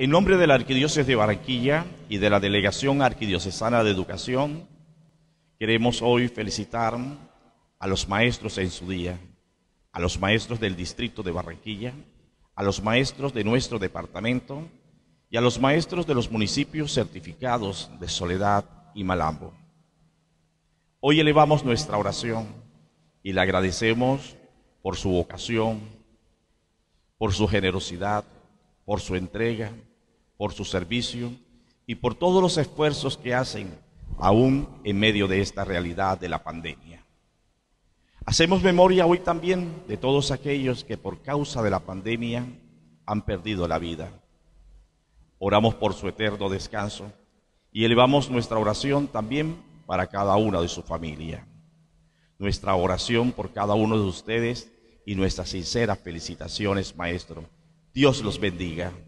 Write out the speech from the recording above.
En nombre de la Arquidiócesis de Barranquilla y de la Delegación Arquidiocesana de Educación, queremos hoy felicitar a los maestros en su día, a los maestros del distrito de Barranquilla, a los maestros de nuestro departamento y a los maestros de los municipios certificados de Soledad y Malambo. Hoy elevamos nuestra oración y le agradecemos por su vocación, por su generosidad, por su entrega, por su servicio y por todos los esfuerzos que hacen aún en medio de esta realidad de la pandemia. Hacemos memoria hoy también de todos aquellos que por causa de la pandemia han perdido la vida. Oramos por su eterno descanso y elevamos nuestra oración también para cada una de su familia. Nuestra oración por cada uno de ustedes y nuestras sinceras felicitaciones, Maestro. Dios los bendiga.